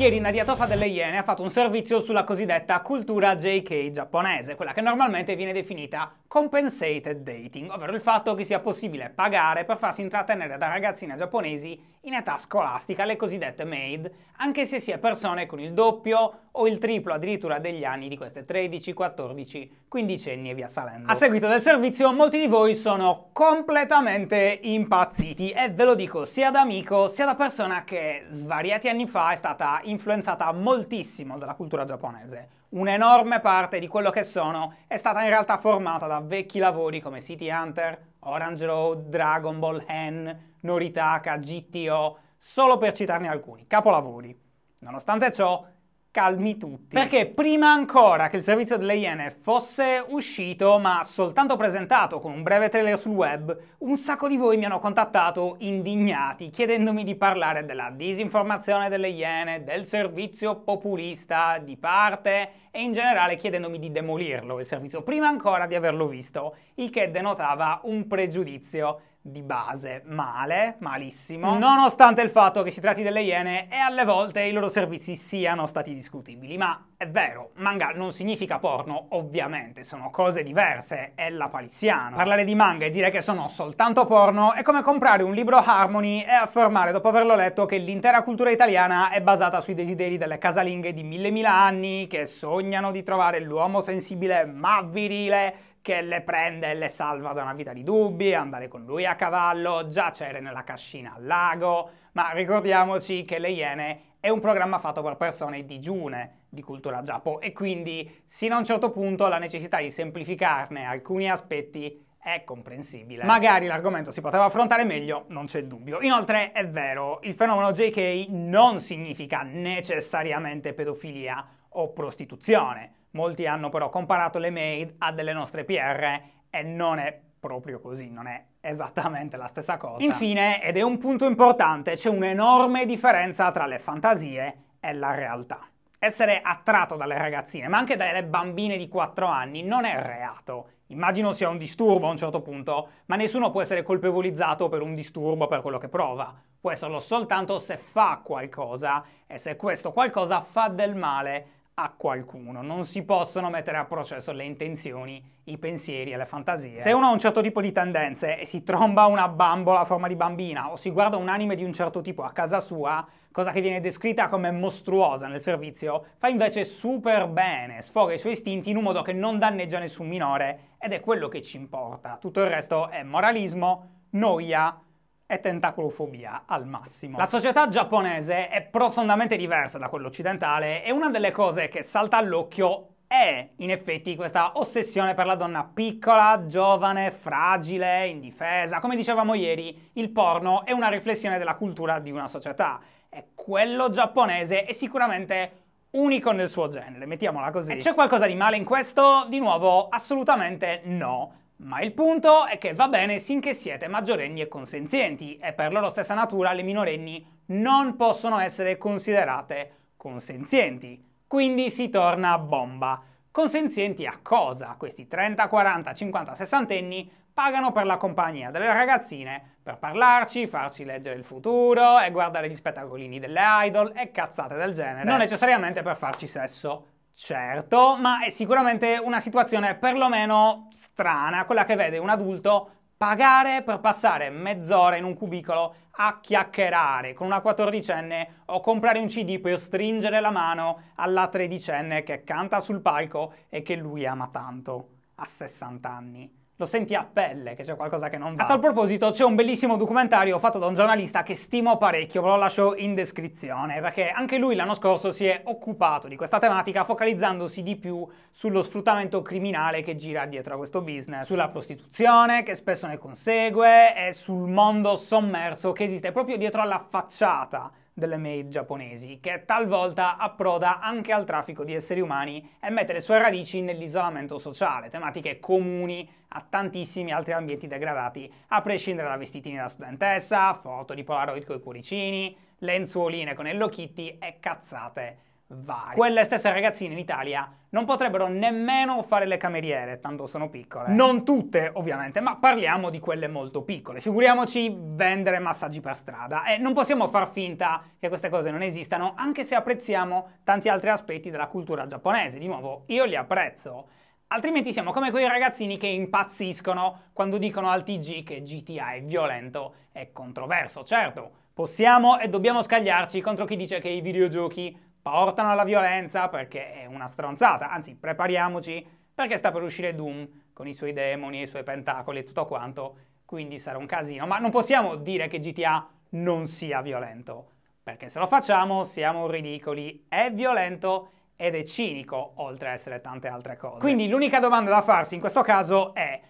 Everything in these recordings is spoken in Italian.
Ieri Nadia Tofa delle Iene ha fatto un servizio sulla cosiddetta cultura JK giapponese, quella che normalmente viene definita compensated dating, ovvero il fatto che sia possibile pagare per farsi intrattenere da ragazzine giapponesi in età scolastica, le cosiddette maid, anche se si è persone con il doppio o il triplo addirittura degli anni di queste 13, 14, 15 anni e via salendo. A seguito del servizio molti di voi sono completamente impazziti e ve lo dico sia da amico sia da persona che svariati anni fa è stata influenzata moltissimo dalla cultura giapponese un'enorme parte di quello che sono è stata in realtà formata da vecchi lavori come City Hunter, Orange Road, Dragon Ball Hen, Noritaka, GTO, solo per citarne alcuni, capolavori. Nonostante ciò, calmi tutti. Perché prima ancora che il servizio delle Iene fosse uscito, ma soltanto presentato con un breve trailer sul web, un sacco di voi mi hanno contattato indignati chiedendomi di parlare della disinformazione delle Iene, del servizio populista di parte e in generale chiedendomi di demolirlo il servizio prima ancora di averlo visto, il che denotava un pregiudizio di base male, malissimo, nonostante il fatto che si tratti delle iene e alle volte i loro servizi siano stati discutibili. Ma è vero, manga non significa porno, ovviamente, sono cose diverse, è la palissiana. Parlare di manga e dire che sono soltanto porno è come comprare un libro Harmony e affermare dopo averlo letto che l'intera cultura italiana è basata sui desideri delle casalinghe di mille mila anni che sognano di trovare l'uomo sensibile ma virile che le prende e le salva da una vita di dubbi, andare con lui a cavallo, giacere nella cascina al lago, ma ricordiamoci che Le Iene è un programma fatto per persone digiune di cultura giappo e quindi sino a un certo punto la necessità di semplificarne alcuni aspetti è comprensibile. Magari l'argomento si poteva affrontare meglio, non c'è dubbio. Inoltre è vero, il fenomeno JK non significa necessariamente pedofilia o prostituzione. Molti hanno però comparato le maid a delle nostre PR e non è proprio così, non è esattamente la stessa cosa. Infine, ed è un punto importante, c'è un'enorme differenza tra le fantasie e la realtà. Essere attratto dalle ragazzine, ma anche dalle bambine di 4 anni, non è reato. Immagino sia un disturbo a un certo punto, ma nessuno può essere colpevolizzato per un disturbo per quello che prova. Può esserlo soltanto se fa qualcosa e se questo qualcosa fa del male a qualcuno. Non si possono mettere a processo le intenzioni, i pensieri e le fantasie. Eh. Se uno ha un certo tipo di tendenze e si tromba una bambola a forma di bambina o si guarda un anime di un certo tipo a casa sua, cosa che viene descritta come mostruosa nel servizio, fa invece super bene, sfoga i suoi istinti in un modo che non danneggia nessun minore ed è quello che ci importa. Tutto il resto è moralismo, noia, è tentacolofobia al massimo. La società giapponese è profondamente diversa da quella occidentale e una delle cose che salta all'occhio è in effetti questa ossessione per la donna piccola, giovane, fragile, indifesa. Come dicevamo ieri, il porno è una riflessione della cultura di una società e quello giapponese è sicuramente unico nel suo genere, mettiamola così. E c'è qualcosa di male in questo? Di nuovo, assolutamente no. Ma il punto è che va bene sinché siete maggiorenni e consenzienti, e per loro stessa natura le minorenni non possono essere considerate consenzienti. Quindi si torna a bomba. Consenzienti a cosa? Questi 30, 40, 50, 60 anni pagano per la compagnia delle ragazzine, per parlarci, farci leggere il futuro e guardare gli spettacolini delle idol e cazzate del genere. Non necessariamente per farci sesso. Certo, ma è sicuramente una situazione perlomeno strana, quella che vede un adulto pagare per passare mezz'ora in un cubicolo a chiacchierare con una quattordicenne o comprare un CD per stringere la mano alla tredicenne che canta sul palco e che lui ama tanto, a 60 anni lo senti a pelle che c'è qualcosa che non va. A tal proposito c'è un bellissimo documentario fatto da un giornalista che stimo parecchio, ve lo lascio in descrizione, perché anche lui l'anno scorso si è occupato di questa tematica focalizzandosi di più sullo sfruttamento criminale che gira dietro a questo business, sulla prostituzione che spesso ne consegue e sul mondo sommerso che esiste proprio dietro alla facciata delle maid giapponesi, che talvolta approda anche al traffico di esseri umani e mette le sue radici nell'isolamento sociale, tematiche comuni a tantissimi altri ambienti degradati, a prescindere da vestitini da studentessa, foto di Polaroid i cuoricini, lenzuoline con Hello Kitty e cazzate Vai. Quelle stesse ragazzine in Italia non potrebbero nemmeno fare le cameriere, tanto sono piccole. Non tutte, ovviamente, ma parliamo di quelle molto piccole. Figuriamoci vendere massaggi per strada e non possiamo far finta che queste cose non esistano, anche se apprezziamo tanti altri aspetti della cultura giapponese. Di nuovo, io li apprezzo. Altrimenti siamo come quei ragazzini che impazziscono quando dicono al TG che GTA è violento e controverso. Certo, possiamo e dobbiamo scagliarci contro chi dice che i videogiochi portano alla violenza perché è una stronzata, anzi prepariamoci perché sta per uscire Doom con i suoi demoni, e i suoi pentacoli e tutto quanto, quindi sarà un casino, ma non possiamo dire che GTA non sia violento, perché se lo facciamo siamo ridicoli, è violento ed è cinico, oltre a essere tante altre cose. Quindi l'unica domanda da farsi in questo caso è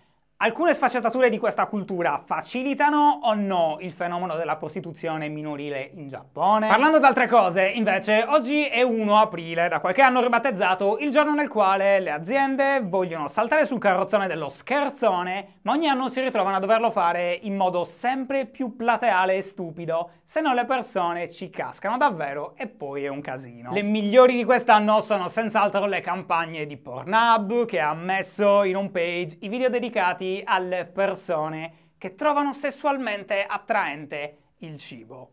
Alcune sfaccettature di questa cultura facilitano o no il fenomeno della prostituzione minorile in Giappone? Parlando di altre cose, invece, oggi è 1 aprile, da qualche anno ribattezzato il giorno nel quale le aziende vogliono saltare sul carrozzone dello scherzone, ma ogni anno si ritrovano a doverlo fare in modo sempre più plateale e stupido, se no le persone ci cascano davvero e poi è un casino. Le migliori di quest'anno sono senz'altro le campagne di Pornhub, che ha messo in homepage i video dedicati alle persone che trovano sessualmente attraente il cibo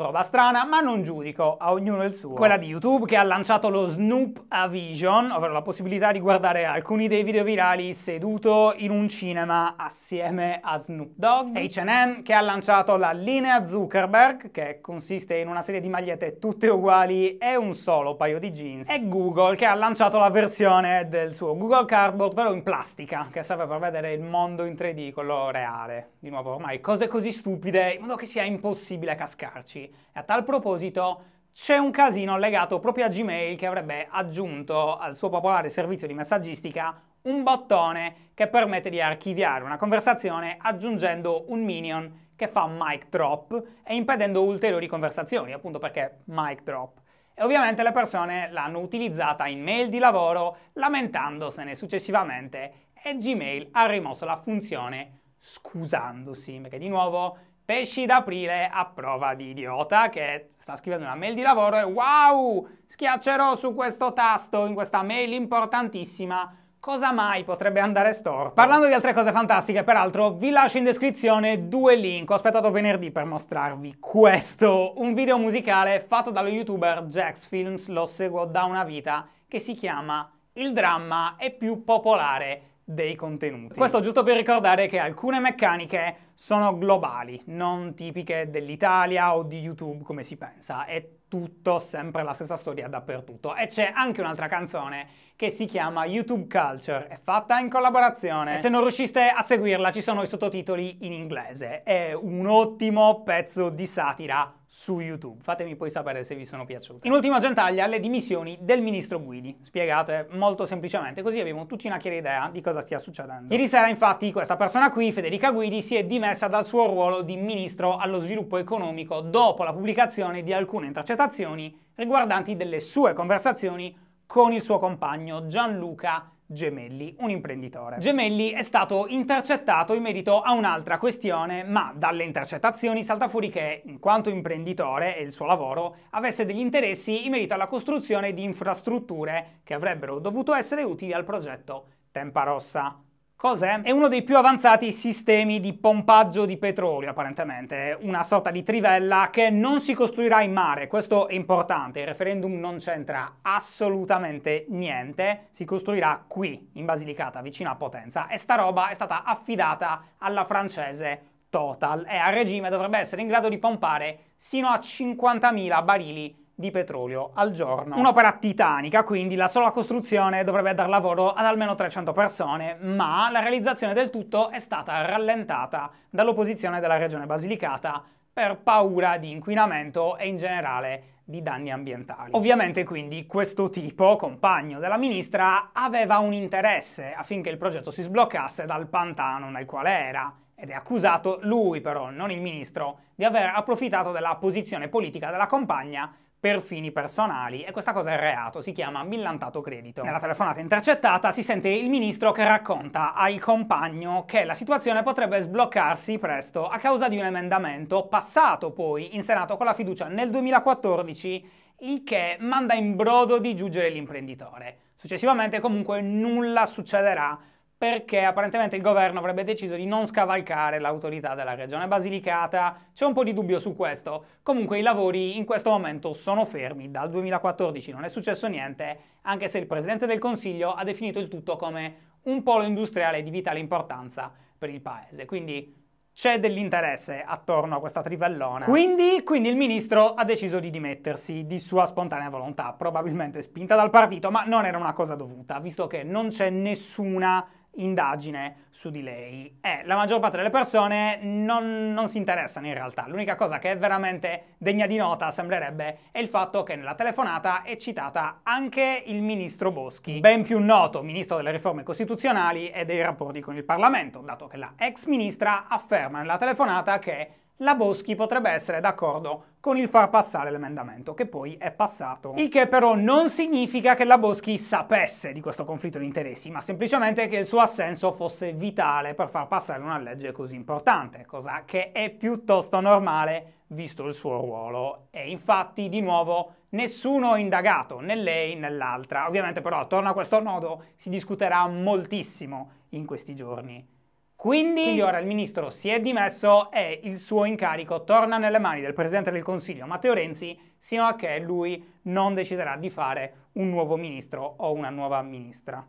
roba strana, ma non giudico, a ognuno il suo. Quella di YouTube che ha lanciato lo Snoop a Vision, ovvero la possibilità di guardare alcuni dei video virali seduto in un cinema assieme a Snoop Dogg. H&M che ha lanciato la linea Zuckerberg, che consiste in una serie di magliette tutte uguali e un solo paio di jeans. E Google che ha lanciato la versione del suo Google Cardboard, però in plastica, che serve per vedere il mondo in 3D, quello reale. Di nuovo, ormai cose così stupide, in modo che sia impossibile cascarci utenti. E a tal proposito c'è un casino legato proprio a Gmail che avrebbe aggiunto al suo popolare servizio di messaggistica un bottone che permette di archiviare una conversazione aggiungendo un minion che fa mic drop e impedendo ulteriori conversazioni, appunto perché mic drop. E ovviamente le persone l'hanno utilizzata in mail di lavoro lamentandosene successivamente e Gmail ha rimosso la funzione scusandosi, perché di nuovo Pesci d'aprile a prova di idiota che sta scrivendo una mail di lavoro e wow, schiaccerò su questo tasto in questa mail importantissima. Cosa mai potrebbe andare storto? Parlando di altre cose fantastiche, peraltro, vi lascio in descrizione due link. Ho aspettato venerdì per mostrarvi questo, un video musicale fatto dallo youtuber Jax Films, lo seguo da una vita, che si chiama Il dramma è più popolare dei contenuti. Questo giusto per ricordare che alcune meccaniche sono globali, non tipiche dell'Italia o di YouTube come si pensa, è tutto sempre la stessa storia dappertutto. E c'è anche un'altra canzone che si chiama YouTube Culture, è fatta in collaborazione. E eh. se non riusciste a seguirla ci sono i sottotitoli in inglese, è un ottimo pezzo di satira su YouTube. Fatemi poi sapere se vi sono piaciuti. In ultima gentaglia, le dimissioni del ministro Guidi, spiegate molto semplicemente, così abbiamo tutti una chiara idea di cosa stia succedendo. Ieri sera, infatti, questa persona qui, Federica Guidi, si è dimessa dal suo ruolo di ministro allo sviluppo economico dopo la pubblicazione di alcune intercettazioni riguardanti delle sue conversazioni con il suo compagno Gianluca Gemelli, un imprenditore. Gemelli è stato intercettato in merito a un'altra questione, ma dalle intercettazioni salta fuori che, in quanto imprenditore e il suo lavoro, avesse degli interessi in merito alla costruzione di infrastrutture che avrebbero dovuto essere utili al progetto Tempa Rossa. Cos'è? È uno dei più avanzati sistemi di pompaggio di petrolio, apparentemente. È una sorta di trivella che non si costruirà in mare. Questo è importante. Il referendum non c'entra assolutamente niente. Si costruirà qui, in Basilicata, vicino a Potenza. E sta roba è stata affidata alla francese Total. E a regime dovrebbe essere in grado di pompare sino a 50.000 barili di petrolio al giorno. Un'opera titanica, quindi la sola costruzione dovrebbe dar lavoro ad almeno 300 persone, ma la realizzazione del tutto è stata rallentata dall'opposizione della regione Basilicata per paura di inquinamento e in generale di danni ambientali. Ovviamente quindi questo tipo, compagno della ministra, aveva un interesse affinché il progetto si sbloccasse dal pantano nel quale era ed è accusato lui però, non il ministro, di aver approfittato della posizione politica della compagna per fini personali e questa cosa è reato, si chiama millantato credito. Nella telefonata intercettata si sente il ministro che racconta al compagno che la situazione potrebbe sbloccarsi presto a causa di un emendamento passato poi in Senato con la fiducia nel 2014, il che manda in brodo di giungere l'imprenditore. Successivamente comunque nulla succederà perché apparentemente il governo avrebbe deciso di non scavalcare l'autorità della regione Basilicata. C'è un po' di dubbio su questo. Comunque i lavori in questo momento sono fermi, dal 2014 non è successo niente, anche se il Presidente del Consiglio ha definito il tutto come un polo industriale di vitale importanza per il paese. Quindi c'è dell'interesse attorno a questa trivellona. Quindi, quindi, il ministro ha deciso di dimettersi di sua spontanea volontà, probabilmente spinta dal partito, ma non era una cosa dovuta, visto che non c'è nessuna indagine su di lei. E eh, la maggior parte delle persone non, non si interessano in realtà. L'unica cosa che è veramente degna di nota, sembrerebbe, è il fatto che nella telefonata è citata anche il ministro Boschi, ben più noto ministro delle riforme costituzionali e dei rapporti con il Parlamento, dato che la ex ministra afferma nella telefonata che la Boschi potrebbe essere d'accordo con il far passare l'emendamento, che poi è passato. Il che però non significa che la Boschi sapesse di questo conflitto di interessi, ma semplicemente che il suo assenso fosse vitale per far passare una legge così importante, cosa che è piuttosto normale visto il suo ruolo. E infatti, di nuovo, nessuno è indagato, né lei né l'altra. Ovviamente però attorno a questo nodo si discuterà moltissimo in questi giorni. Quindi... Quindi ora il ministro si è dimesso e il suo incarico torna nelle mani del Presidente del Consiglio Matteo Renzi sino a che lui non deciderà di fare un nuovo ministro o una nuova ministra.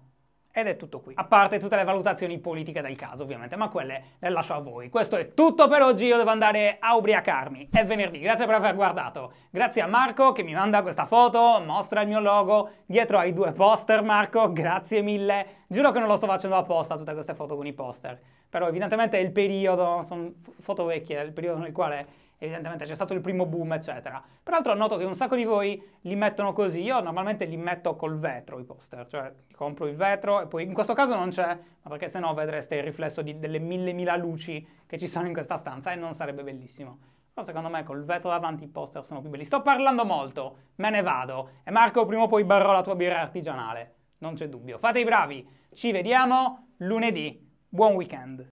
Ed è tutto qui. A parte tutte le valutazioni politiche del caso, ovviamente, ma quelle le lascio a voi. Questo è tutto per oggi, io devo andare a ubriacarmi. È venerdì, grazie per aver guardato. Grazie a Marco che mi manda questa foto, mostra il mio logo dietro ai due poster, Marco, grazie mille. Giuro che non lo sto facendo apposta, tutte queste foto con i poster però evidentemente è il periodo, sono foto vecchie, è il periodo nel quale evidentemente c'è stato il primo boom, eccetera. Peraltro noto che un sacco di voi li mettono così, io normalmente li metto col vetro i poster, cioè compro il vetro e poi in questo caso non c'è, ma perché sennò vedreste il riflesso di, delle mille mila luci che ci sono in questa stanza e non sarebbe bellissimo. Però secondo me col vetro davanti i poster sono più belli. Sto parlando molto, me ne vado. E Marco prima o poi barrò la tua birra artigianale, non c'è dubbio. Fate i bravi, ci vediamo lunedì. Bom weekend!